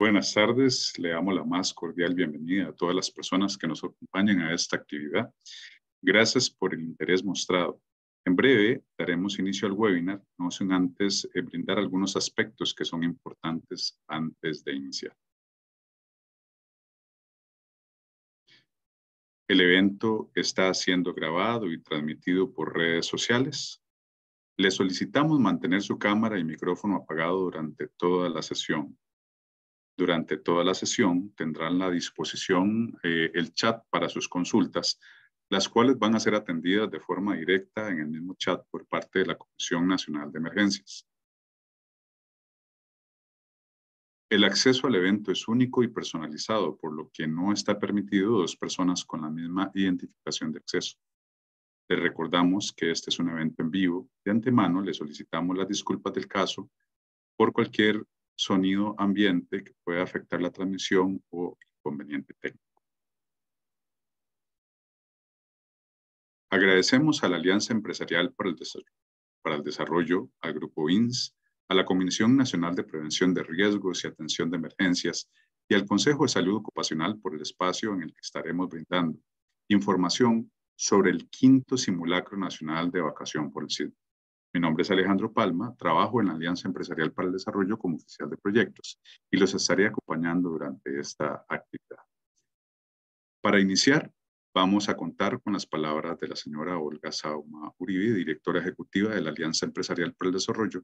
Buenas tardes, le damos la más cordial bienvenida a todas las personas que nos acompañan a esta actividad. Gracias por el interés mostrado. En breve daremos inicio al webinar, no sin antes eh, brindar algunos aspectos que son importantes antes de iniciar. El evento está siendo grabado y transmitido por redes sociales. Le solicitamos mantener su cámara y micrófono apagado durante toda la sesión durante toda la sesión tendrán la disposición eh, el chat para sus consultas, las cuales van a ser atendidas de forma directa en el mismo chat por parte de la Comisión Nacional de Emergencias. El acceso al evento es único y personalizado, por lo que no está permitido dos personas con la misma identificación de acceso. Les recordamos que este es un evento en vivo. De antemano le solicitamos las disculpas del caso por cualquier sonido ambiente que puede afectar la transmisión o inconveniente técnico. Agradecemos a la Alianza Empresarial para el Desarrollo, al Grupo INS, a la Comisión Nacional de Prevención de Riesgos y Atención de Emergencias y al Consejo de Salud Ocupacional por el espacio en el que estaremos brindando información sobre el quinto simulacro nacional de vacación por el sitio mi nombre es Alejandro Palma, trabajo en la Alianza Empresarial para el Desarrollo como oficial de proyectos y los estaré acompañando durante esta actividad. Para iniciar, vamos a contar con las palabras de la señora Olga Sauma Uribe, directora ejecutiva de la Alianza Empresarial para el Desarrollo,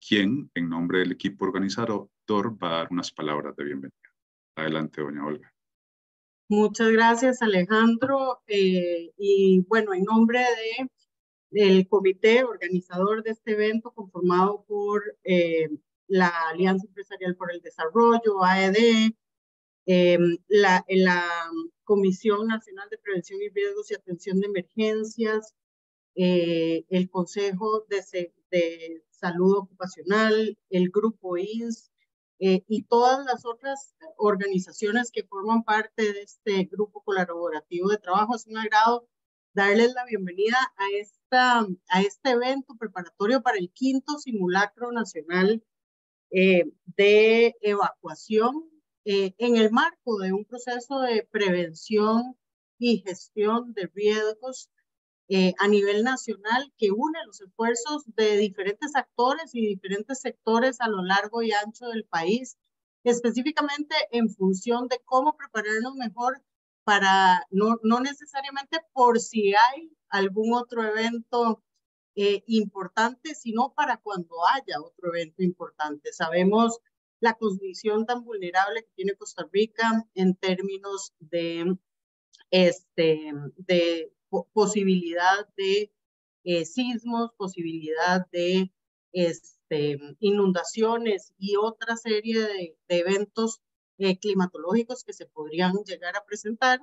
quien, en nombre del equipo organizador, va a dar unas palabras de bienvenida. Adelante, doña Olga. Muchas gracias, Alejandro. Eh, y bueno, en nombre de el comité organizador de este evento conformado por eh, la Alianza Empresarial por el Desarrollo, AED, em, la, la, Comisión Nacional de Prevención y Riesgos y Atención de Emergencias, eh, el Consejo de, de, Salud Ocupacional, el Grupo INS eh, y todas las otras organizaciones que forman parte de este grupo colaborativo de trabajo. Es un agrado darles la bienvenida a, esta, a este evento preparatorio para el quinto simulacro nacional eh, de evacuación eh, en el marco de un proceso de prevención y gestión de riesgos eh, a nivel nacional que une los esfuerzos de diferentes actores y diferentes sectores a lo largo y ancho del país, específicamente en función de cómo prepararnos mejor para, no, no necesariamente por si hay algún otro evento eh, importante, sino para cuando haya otro evento importante. Sabemos la condición tan vulnerable que tiene Costa Rica en términos de, este, de posibilidad de eh, sismos, posibilidad de este, inundaciones y otra serie de eventos eh, climatológicos que se podrían llegar a presentar.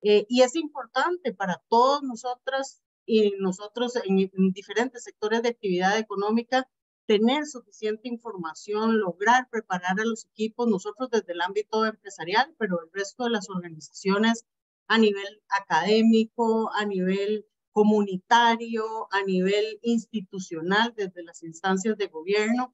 Eh, y es importante para todos nosotras y nosotros en, en diferentes sectores de actividad económica tener suficiente información, lograr preparar a los equipos, nosotros desde el ámbito empresarial, pero el resto de las organizaciones a nivel académico, a nivel comunitario, a nivel institucional, desde las instancias de gobierno,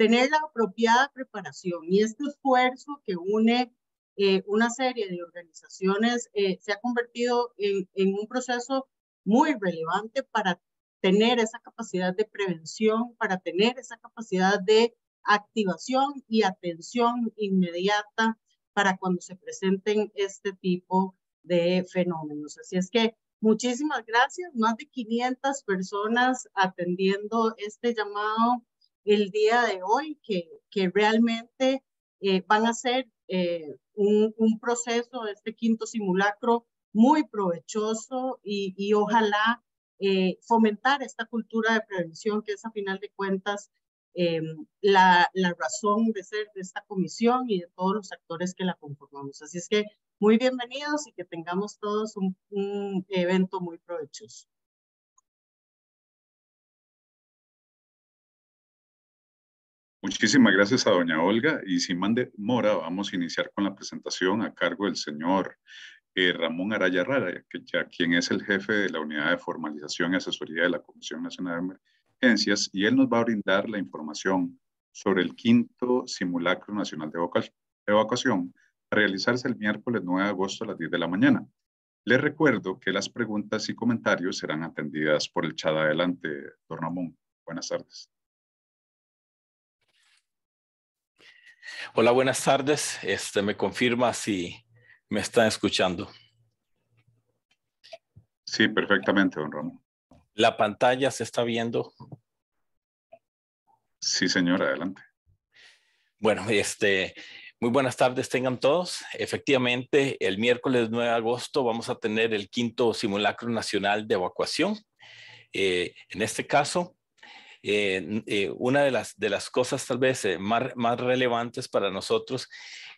tener la apropiada preparación y este esfuerzo que une eh, una serie de organizaciones eh, se ha convertido en, en, un proceso muy relevante para tener esa capacidad de prevención, para tener esa capacidad de activación y atención inmediata para cuando se presenten este tipo de fenómenos. Así es que muchísimas gracias, más de 500 personas atendiendo este llamado el día de hoy, que, realmente eh, van a ser eh, un, proceso este quinto simulacro muy provechoso y, ojalá eh, fomentar esta cultura de prevención, que es a final de cuentas la, razón de ser de esta comisión y de todos los actores que la conformamos. Así es que muy bienvenidos y que tengamos todos un evento muy provechoso. Muchísimas gracias a doña Olga y sin más demora vamos a iniciar con la presentación a cargo del señor eh, Ramón Araya Rara, que ya, quien es el jefe de la Unidad de Formalización y Asesoría de la Comisión Nacional de Emergencias y él nos va a brindar la información sobre el quinto simulacro nacional de evacuación a realizarse el miércoles 9 de agosto a las 10 de la mañana. Les recuerdo que las preguntas y comentarios serán atendidas por el chat adelante, don Ramón. Buenas tardes. Hola, buenas tardes. Este, me confirma si me están escuchando. Sí, perfectamente, don Ramón. ¿La pantalla se está viendo? Sí, señor, adelante. Bueno, este, muy buenas tardes tengan todos. Efectivamente, el miércoles 9 de agosto vamos a tener el quinto simulacro nacional de evacuación. Eh, en este caso, eh, eh, una de las, de las cosas tal vez eh, más, más relevantes para nosotros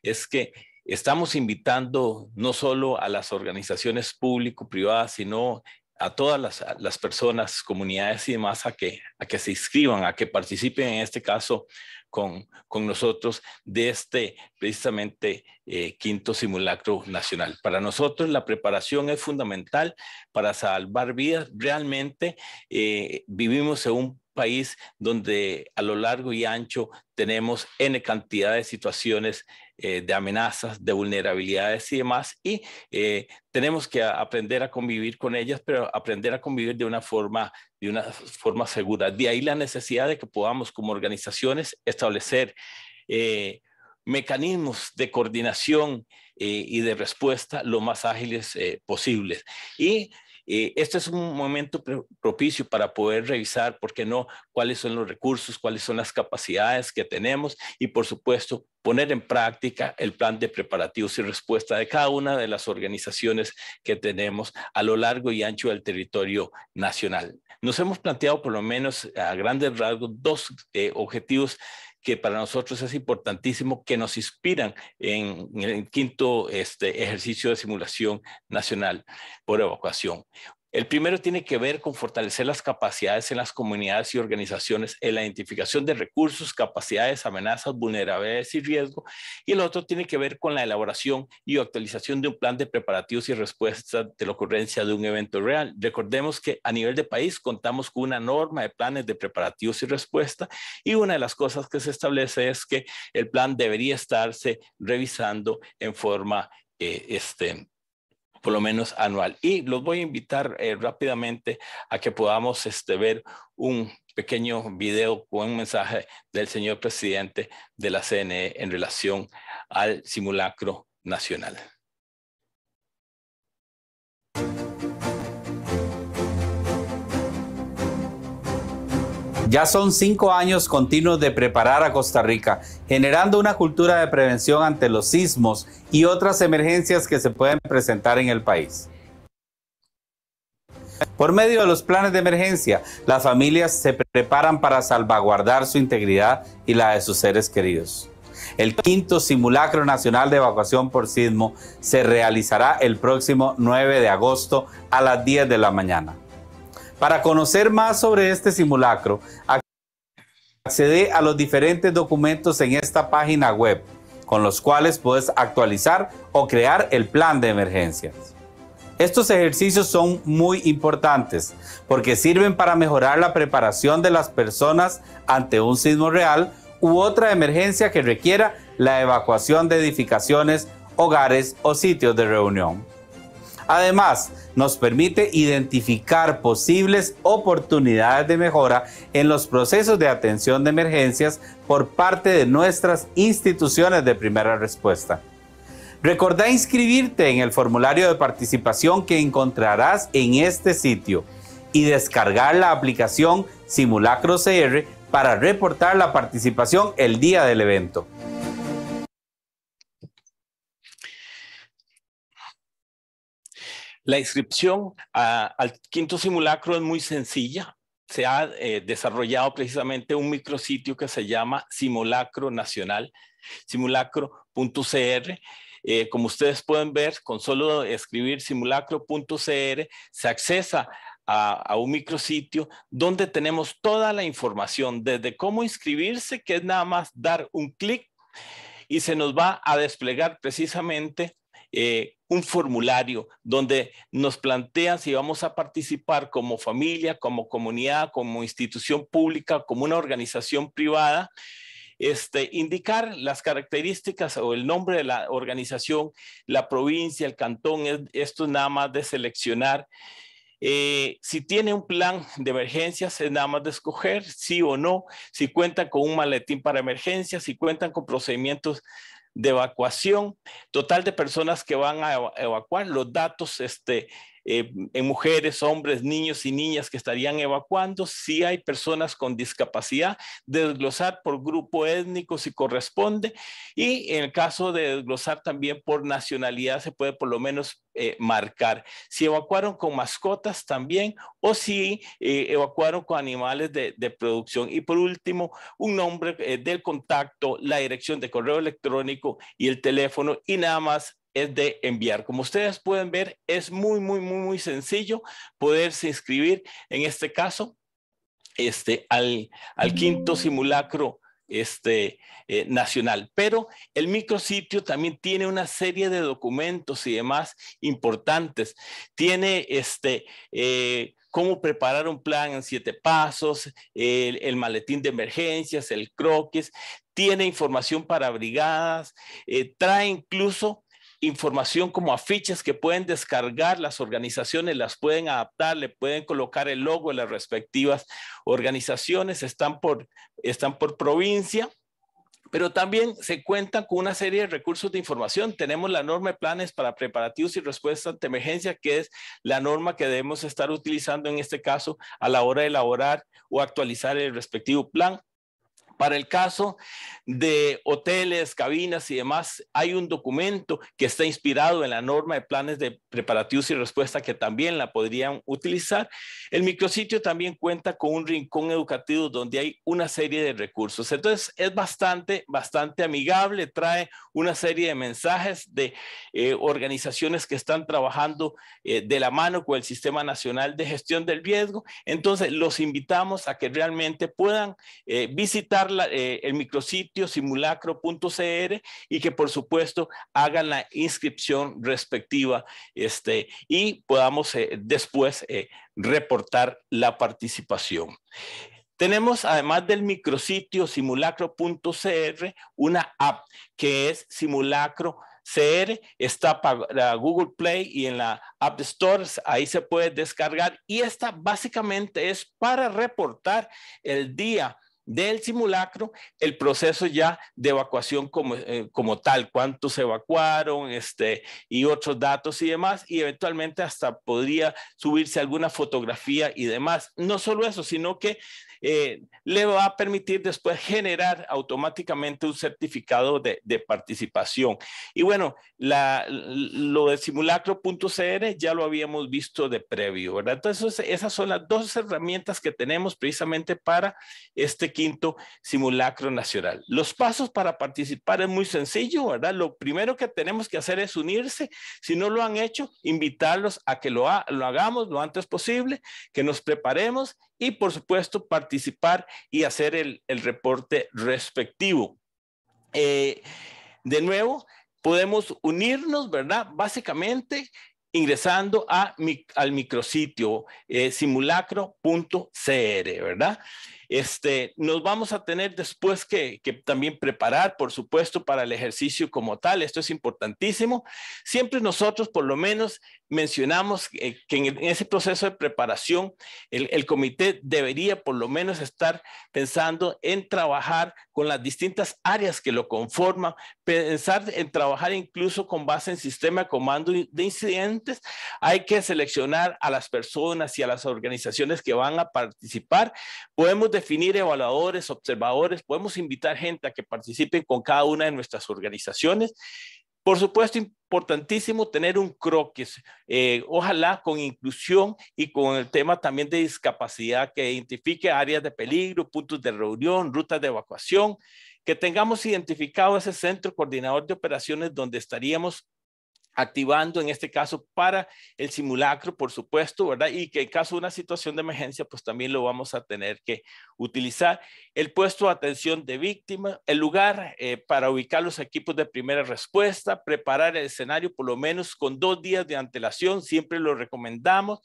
es que estamos invitando no solo a las organizaciones público-privadas, sino a todas las, las, personas, comunidades y demás a que, a que se inscriban, a que participen en este caso con, con nosotros de este precisamente quinto simulacro nacional. Para nosotros la preparación es fundamental para salvar vidas. Realmente vivimos en un país donde a lo largo y ancho tenemos N cantidad de situaciones eh, de amenazas, de vulnerabilidades y demás, y eh, tenemos que aprender a convivir con ellas, pero aprender a convivir de una forma de una forma segura. De ahí la necesidad de que podamos como organizaciones establecer eh, mecanismos de coordinación y de respuesta lo más ágiles posibles. Y eh, este es un momento propicio para poder revisar, ¿por qué no?, cuáles son los recursos, cuáles son las capacidades que tenemos y, por supuesto, poner en práctica el plan de preparativos y respuesta de cada una de las organizaciones que tenemos a lo largo y ancho del territorio nacional. Nos hemos planteado, por lo menos a grandes rasgos, dos eh, objetivos que para nosotros es importantísimo, que nos inspiran en, el quinto este, ejercicio de simulación nacional por evacuación. El primero tiene que ver con fortalecer las capacidades en las comunidades y organizaciones en la identificación de recursos, capacidades, amenazas, vulnerabilidades y riesgo. Y el otro tiene que ver con la elaboración y actualización de un plan de preparativos y respuesta de la ocurrencia de un evento real. Recordemos que a nivel de país contamos con una norma de planes de preparativos y respuesta y una de las cosas que se establece es que el plan debería estarse revisando en forma eh, este, por lo menos anual. Y los voy a invitar eh, rápidamente a que podamos este, ver un pequeño video o un mensaje del señor presidente de la CNE en relación al simulacro nacional. Ya son cinco años continuos de preparar a Costa Rica, generando una cultura de prevención ante los sismos y otras emergencias que se pueden presentar en el país. Por medio de los planes de emergencia, las familias se preparan para salvaguardar su integridad y la de sus seres queridos. El quinto simulacro nacional de evacuación por sismo se realizará el próximo 9 de agosto a las 10 de la mañana. Para conocer más sobre este simulacro, accede a los diferentes documentos en esta página web, con los cuales puedes actualizar o crear el plan de emergencias. Estos ejercicios son muy importantes porque sirven para mejorar la preparación de las personas ante un sismo real u otra emergencia que requiera la evacuación de edificaciones, hogares o sitios de reunión. Además, nos permite identificar posibles oportunidades de mejora en los procesos de atención de emergencias por parte de nuestras instituciones de primera respuesta. Recordá inscribirte en el formulario de participación que encontrarás en este sitio y descargar la aplicación Simulacro CR para reportar la participación el día del evento. La inscripción al quinto simulacro es muy sencilla. Se ha eh, desarrollado precisamente un micrositio que se llama Simulacro Nacional, simulacro.cr. Eh, como ustedes pueden ver, con solo escribir simulacro.cr se accesa a, a, un micrositio donde tenemos toda la información, desde cómo inscribirse, que es nada más dar un clic y se nos va a desplegar precisamente eh, un formulario donde nos plantean si vamos a participar como familia, como comunidad, como institución pública, como una organización privada. Este, indicar las características o el nombre de la organización, la provincia, el cantón, esto es nada más de seleccionar. Eh, si tiene un plan de emergencias, es nada más de escoger sí o no, si cuenta con un maletín para emergencias, si cuentan con procedimientos de evacuación, total de personas que van a evacuar, los datos este, eh, en mujeres, hombres, niños y niñas que estarían evacuando, si hay personas con discapacidad, desglosar por grupo étnico si corresponde y en el caso de desglosar también por nacionalidad se puede por lo menos eh, marcar. Si evacuaron con mascotas también o si eh, evacuaron con animales de, producción. Y por último, un nombre del contacto, la dirección de correo electrónico y el teléfono y nada más es de enviar. Como ustedes pueden ver, es muy, muy, muy, muy sencillo poderse inscribir, en este caso, este, al, quinto simulacro este, eh, nacional. Pero el micrositio también tiene una serie de documentos y demás importantes. Tiene este, eh, cómo preparar un plan en siete pasos, el, maletín de emergencias, el croquis, tiene información para brigadas, eh, trae incluso información como afiches que pueden descargar las organizaciones, las pueden adaptar, le pueden colocar el logo de las respectivas organizaciones, están por, están por provincia pero también se cuentan con una serie de recursos de información. Tenemos la norma de planes para preparativos y respuestas ante emergencia, que es la norma que debemos estar utilizando en este caso a la hora de elaborar o actualizar el respectivo plan. Para el caso de hoteles, cabinas y demás, hay un documento que está inspirado en la norma de planes de preparativos y respuesta que también la podrían utilizar. El micrositio también cuenta con un rincón educativo donde hay una serie de recursos. Entonces, es bastante, bastante amigable, trae una serie de mensajes de eh, organizaciones que están trabajando eh, de la mano con el Sistema Nacional de Gestión del Riesgo. Entonces, los invitamos a que realmente puedan eh, visitar eh, el micrositio simulacro.cr y que por supuesto hagan la inscripción respectiva este, y podamos eh, después eh, reportar la participación. Tenemos, además del micrositio simulacro.cr, una app que es Simulacro CR, está para Google Play y en la App Store, ahí se puede descargar. Y esta básicamente es para reportar el día del simulacro el proceso ya de evacuación como, eh, como tal, cuántos evacuaron este, y otros datos y demás, y eventualmente hasta podría subirse alguna fotografía y demás. No solo eso, sino que eh, le va a permitir después generar automáticamente un certificado de, participación. Y bueno, la, lo de simulacro.cr ya lo habíamos visto de previo, ¿verdad? Entonces, esas son las dos herramientas que tenemos precisamente para este simulacro nacional. Los pasos para participar es muy sencillo, ¿verdad? Lo primero que tenemos que hacer es unirse. Si no lo han hecho, invitarlos a que lo, hagamos lo antes posible, que nos preparemos y, por supuesto, participar y hacer el, reporte respectivo. Eh, de nuevo, podemos unirnos, ¿verdad? Básicamente ingresando a, al micrositio eh, simulacro.cr, ¿verdad? Este, nos vamos a tener después que, también preparar, por supuesto, para el ejercicio como tal. Esto es importantísimo. Siempre nosotros, por lo menos, mencionamos eh, que en, ese proceso de preparación, el, comité debería por lo menos estar pensando en trabajar con las distintas áreas que lo conforman, pensar en trabajar incluso con base en sistema de comando de incidentes. Hay que seleccionar a las personas y a las organizaciones que van a participar. Podemos definir evaluadores, observadores, podemos invitar gente a que participen con cada una de nuestras organizaciones. Por supuesto, importantísimo tener un croquis, eh, ojalá con inclusión y con el tema también de discapacidad que identifique áreas de peligro, puntos de reunión, rutas de evacuación, que tengamos identificado ese centro coordinador de operaciones donde estaríamos activando en este caso para el simulacro, por supuesto, ¿verdad? Y que en caso de una situación de emergencia, pues también lo vamos a tener que utilizar. El puesto de atención de víctima, el lugar eh, para ubicar los equipos de primera respuesta, preparar el escenario por lo menos con dos días de antelación, siempre lo recomendamos.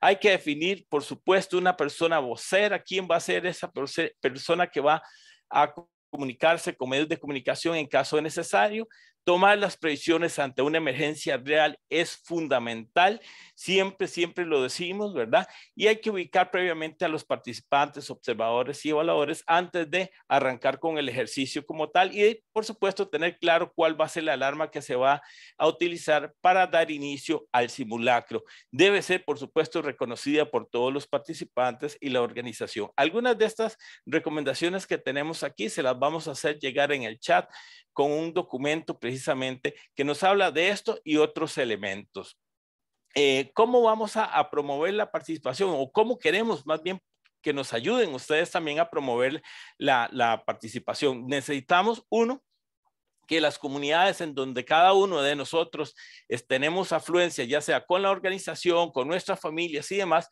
Hay que definir, por supuesto, una persona vocera, quién va a ser esa persona que va a comunicarse con medios de comunicación en caso necesario. Tomar las previsiones ante una emergencia real es fundamental, siempre, siempre lo decimos, ¿verdad? Y hay que ubicar previamente a los participantes, observadores y evaluadores antes de arrancar con el ejercicio como tal y, por supuesto, tener claro cuál va a ser la alarma que se va a utilizar para dar inicio al simulacro. Debe ser, por supuesto, reconocida por todos los participantes y la organización. Algunas de estas recomendaciones que tenemos aquí se las vamos a hacer llegar en el chat con un documento precisamente que nos habla de esto y otros elementos. Eh, ¿Cómo vamos a, promover la participación o cómo queremos más bien que nos ayuden ustedes también a promover la, participación. Necesitamos, uno, que las comunidades en donde cada uno de nosotros tenemos afluencia, ya sea con la organización, con nuestras familias y demás,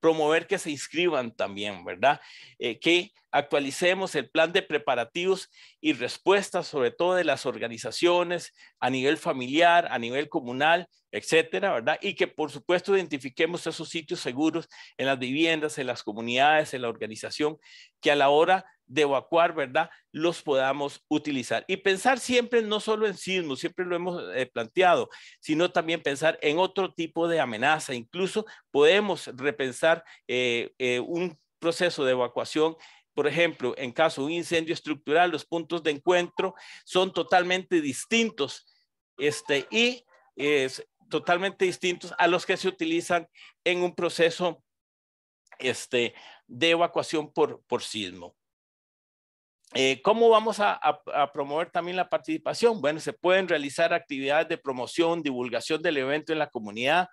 promover que se inscriban también, ¿verdad? Eh, que actualicemos el plan de preparativos y respuestas, sobre todo de las organizaciones a nivel familiar, a nivel comunal, etcétera, ¿verdad? Y que por supuesto identifiquemos esos sitios seguros en las viviendas, en las comunidades, en la organización, que a la hora de evacuar, ¿verdad? Los podamos utilizar. Y pensar siempre no solo en sismos, siempre lo hemos eh, planteado, sino también pensar en otro tipo de amenaza. Incluso podemos repensar eh, eh, un proceso de evacuación por ejemplo, en caso de un incendio estructural, los puntos de encuentro son totalmente distintos este, y es, totalmente distintos a los que se utilizan en un proceso este, de evacuación por, por sismo. Eh, ¿Cómo vamos a, promover también la participación? Bueno, se pueden realizar actividades de promoción, divulgación del evento en la comunidad,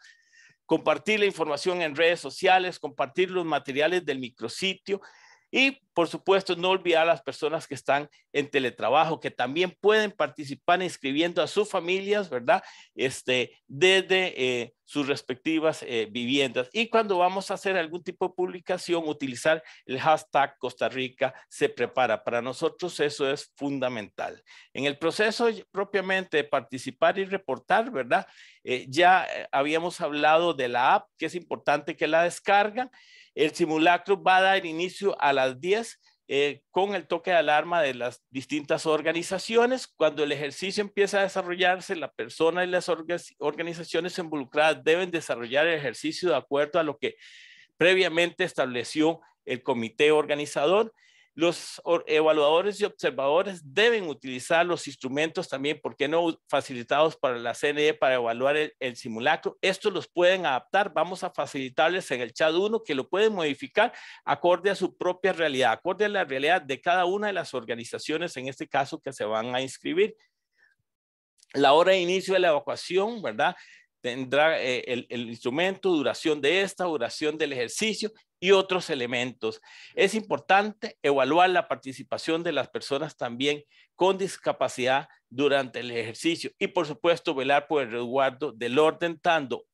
compartir la información en redes sociales, compartir los materiales del micrositio y, por supuesto, no olvidar a las personas que están en teletrabajo, que también pueden participar inscribiendo a sus familias, ¿verdad? Este, desde eh, sus respectivas eh, viviendas. Y cuando vamos a hacer algún tipo de publicación, utilizar el hashtag Costa Rica se prepara. Para nosotros eso es fundamental. En el proceso propiamente de participar y reportar, ¿verdad? Eh, ya habíamos hablado de la app, que es importante que la descargan. El simulacro va a dar inicio a las 10 eh, con el toque de alarma de las distintas organizaciones. Cuando el ejercicio empieza a desarrollarse, la persona y las organizaciones involucradas deben desarrollar el ejercicio de acuerdo a lo que previamente estableció el comité organizador los evaluadores y observadores deben utilizar los instrumentos también, ¿por qué no?, facilitados para la CNE para evaluar el, simulacro. Esto los pueden adaptar. Vamos a facilitarles en el chat uno, que lo pueden modificar acorde a su propia realidad, acorde a la realidad de cada una de las organizaciones, en este caso, que se van a inscribir la hora de inicio de la evacuación, ¿verdad? Tendrá eh, el, instrumento, duración de esta, duración del ejercicio y otros elementos. Es importante evaluar la participación de las personas también con discapacidad durante el ejercicio y, por supuesto, velar por el resguardo del orden tanto,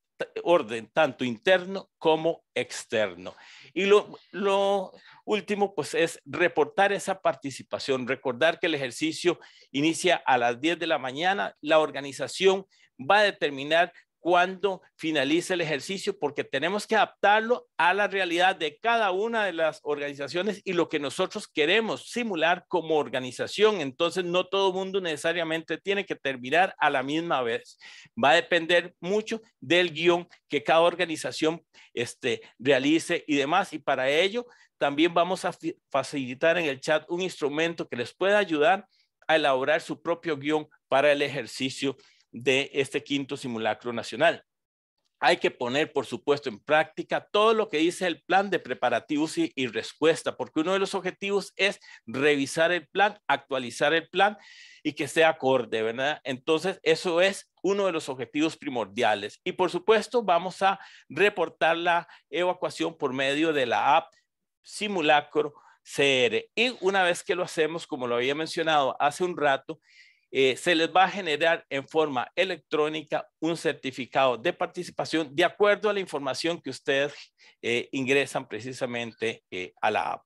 orden tanto interno como externo. Y lo, lo último, pues, es reportar esa participación, recordar que el ejercicio inicia a las 10 de la mañana, la organización va a determinar cuando finalice el ejercicio, porque tenemos que adaptarlo a la realidad de cada una de las organizaciones y lo que nosotros queremos simular como organización. Entonces, no todo mundo necesariamente tiene que terminar a la misma vez. Va a depender mucho del guión que cada organización este, realice y demás. Y para ello, también vamos a facilitar en el chat un instrumento que les pueda ayudar a elaborar su propio guión para el ejercicio de este quinto simulacro nacional. Hay que poner, por supuesto, en práctica todo lo que dice el plan de preparativos y, respuesta, porque uno de los objetivos es revisar el plan, actualizar el plan y que sea acorde, ¿verdad? Entonces, eso es uno de los objetivos primordiales. Y, por supuesto, vamos a reportar la evacuación por medio de la app Simulacro CR. Y una vez que lo hacemos, como lo había mencionado hace un rato, eh, se les va a generar en forma electrónica un certificado de participación de acuerdo a la información que ustedes eh, ingresan precisamente eh, a la app.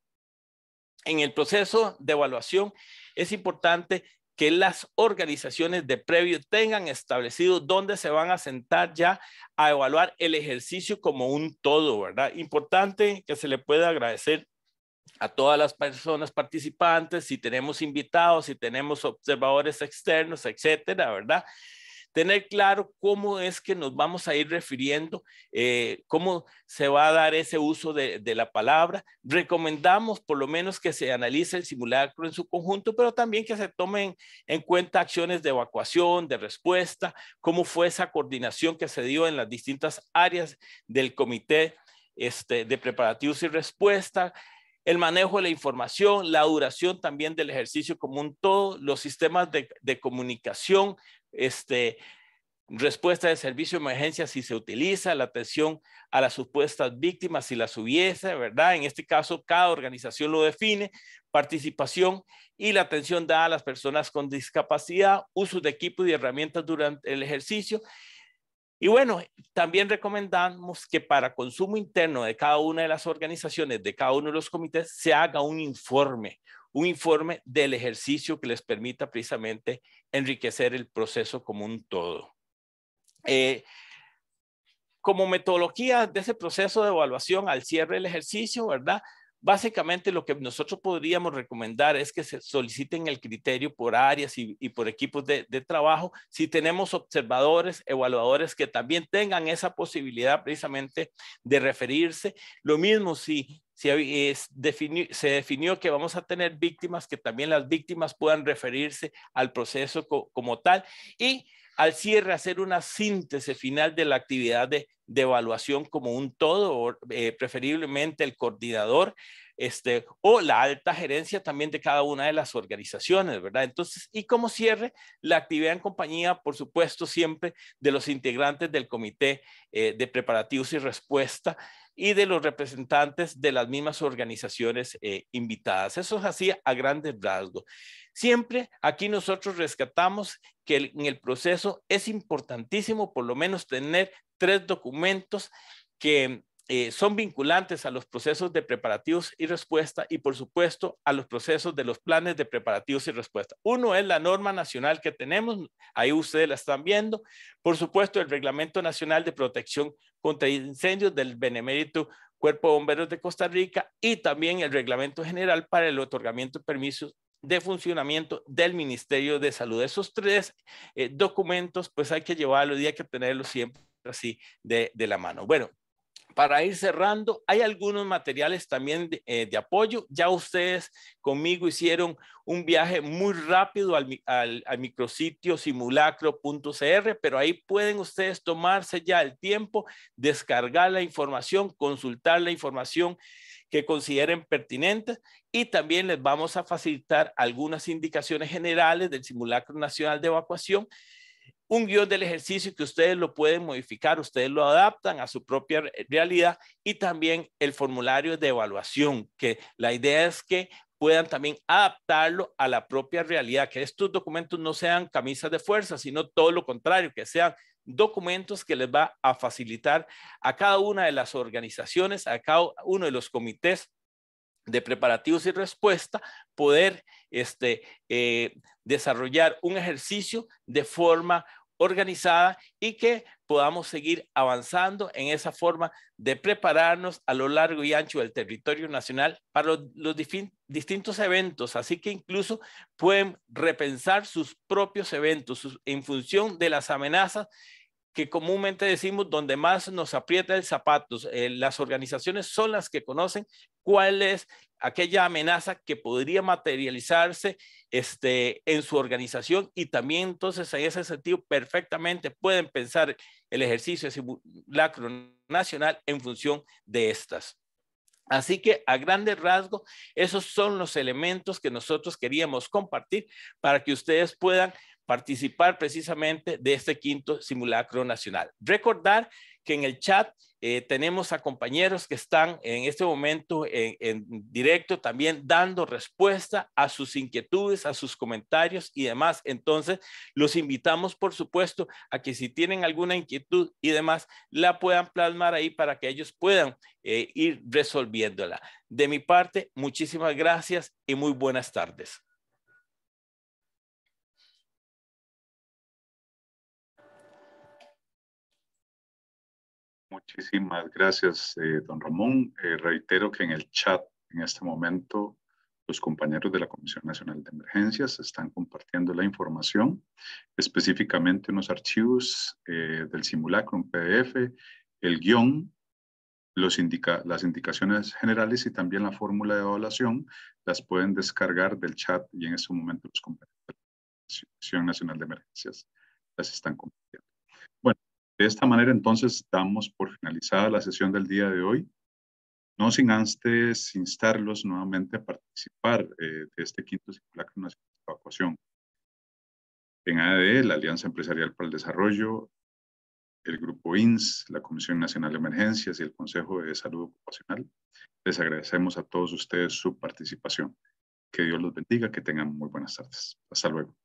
En el proceso de evaluación es importante que las organizaciones de previo tengan establecido dónde se van a sentar ya a evaluar el ejercicio como un todo, ¿verdad? Importante que se le pueda agradecer a todas las personas participantes, si tenemos invitados, si tenemos observadores externos, etcétera, ¿verdad? Tener claro cómo es que nos vamos a ir refiriendo, eh, cómo se va a dar ese uso de, la palabra. Recomendamos por lo menos que se analice el simulacro en su conjunto, pero también que se tomen en cuenta acciones de evacuación, de respuesta, cómo fue esa coordinación que se dio en las distintas áreas del comité este, de preparativos y respuesta, el manejo de la información, la duración también del ejercicio como un todo, los sistemas de, comunicación, este, respuesta de servicio de emergencia si se utiliza, la atención a las supuestas víctimas si las hubiese, ¿verdad? En este caso, cada organización lo define, participación y la atención dada a las personas con discapacidad, uso de equipos y herramientas durante el ejercicio y bueno, también recomendamos que para consumo interno de cada una de las organizaciones, de cada uno de los comités, se haga un informe, un informe del ejercicio que les permita precisamente enriquecer el proceso como un todo. Eh, como metodología de ese proceso de evaluación al cierre del ejercicio, ¿verdad? Básicamente lo que nosotros podríamos recomendar es que se soliciten el criterio por áreas y, por equipos de, trabajo si tenemos observadores, evaluadores que también tengan esa posibilidad precisamente de referirse. Lo mismo si, se definió que vamos a tener víctimas, que también las víctimas puedan referirse al proceso como tal y al cierre hacer una síntesis final de la actividad de, evaluación como un todo, eh, preferiblemente el coordinador, este, o la alta gerencia también de cada una de las organizaciones, ¿verdad? Entonces, y como cierre, la actividad en compañía, por supuesto, siempre de los integrantes del comité eh, de preparativos y respuesta y de los representantes de las mismas organizaciones eh, invitadas. Eso es así a grandes rasgos. Siempre aquí nosotros rescatamos que en el proceso es importantísimo por lo menos tener tres documentos que eh, son vinculantes a los procesos de preparativos y respuesta y, por supuesto, a los procesos de los planes de preparativos y respuesta. Uno es la norma nacional que tenemos, ahí ustedes la están viendo. Por supuesto, el Reglamento Nacional de Protección contra Incendios del Benemérito Cuerpo Bomberos de Costa Rica y también el Reglamento General para el Otorgamiento de Permisos de funcionamiento del Ministerio de Salud. Esos tres eh, documentos, pues hay que llevarlos y hay que tenerlos siempre así de, de la mano. Bueno, para ir cerrando, hay algunos materiales también eh, de, apoyo. Ya ustedes conmigo hicieron un viaje muy rápido al, micrositio simulacro.cr, pero ahí pueden ustedes tomarse ya el tiempo, descargar la información, consultar la información que consideren pertinente y también les vamos a facilitar algunas indicaciones generales del Simulacro Nacional de Evacuación un guión del ejercicio que ustedes lo pueden modificar, ustedes lo adaptan a su propia realidad y también el formulario de evaluación, que la idea es que puedan también adaptarlo a la propia realidad, que estos documentos no sean camisas de fuerza, sino todo lo contrario, que sean documentos que les va a facilitar a cada una de las organizaciones, a cada uno de los comités de preparativos y respuesta, poder este, eh, desarrollar un ejercicio de forma organizada y que podamos seguir avanzando en esa forma de prepararnos a lo largo y ancho del territorio nacional para los, distintos eventos. Así que incluso pueden repensar sus propios eventos en función de las amenazas que comúnmente decimos donde más nos aprieta el zapato. Eh, las organizaciones son las que conocen cuál es aquella amenaza que podría materializarse este, en su organización y también entonces en ese sentido perfectamente pueden pensar el ejercicio de simulacro nacional en función de estas. Así que a grandes rasgos, esos son los elementos que nosotros queríamos compartir para que ustedes puedan participar precisamente de este quinto simulacro nacional. Recordar que en el chat eh, tenemos a compañeros que están en este momento en, directo también dando respuesta a sus inquietudes, a sus comentarios y demás. Entonces, los invitamos, por supuesto, a que si tienen alguna inquietud y demás, la puedan plasmar ahí para que ellos puedan eh, ir resolviéndola. De mi parte, muchísimas gracias y muy buenas tardes. Muchísimas gracias, eh, don Ramón. Eh, reitero que en el chat en este momento los compañeros de la Comisión Nacional de Emergencias están compartiendo la información, específicamente unos archivos eh, del simulacro, un PDF, el guión, las indicaciones generales y también la fórmula de evaluación las pueden descargar del chat y en este momento los compañeros de la Comisión Nacional de Emergencias las están compartiendo. De esta manera, entonces, damos por finalizada la sesión del día de hoy, no sin antes instarlos nuevamente a participar eh, de este quinto simulacro nacional de evacuación. En ADE, la Alianza Empresarial para el Desarrollo, el Grupo INS, la Comisión Nacional de Emergencias y el Consejo de Salud Ocupacional, les agradecemos a todos ustedes su participación. Que Dios los bendiga, que tengan muy buenas tardes. Hasta luego.